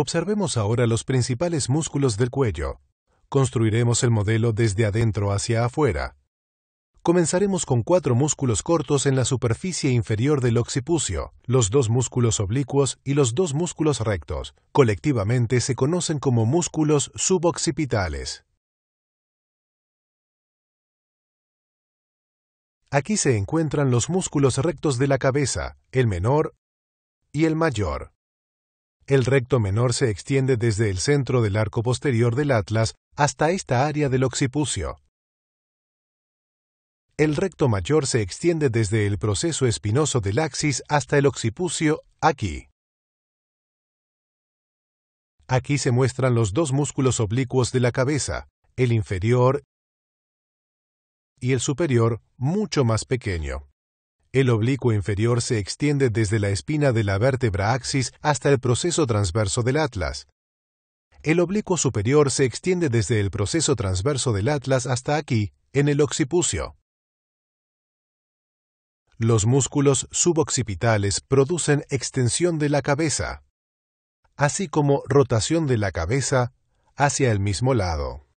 Observemos ahora los principales músculos del cuello. Construiremos el modelo desde adentro hacia afuera. Comenzaremos con cuatro músculos cortos en la superficie inferior del occipucio, los dos músculos oblicuos y los dos músculos rectos. Colectivamente se conocen como músculos suboccipitales. Aquí se encuentran los músculos rectos de la cabeza, el menor y el mayor. El recto menor se extiende desde el centro del arco posterior del atlas hasta esta área del occipucio. El recto mayor se extiende desde el proceso espinoso del axis hasta el occipucio, aquí. Aquí se muestran los dos músculos oblicuos de la cabeza, el inferior y el superior, mucho más pequeño. El oblicuo inferior se extiende desde la espina de la vértebra axis hasta el proceso transverso del atlas. El oblicuo superior se extiende desde el proceso transverso del atlas hasta aquí, en el occipucio. Los músculos suboccipitales producen extensión de la cabeza, así como rotación de la cabeza hacia el mismo lado.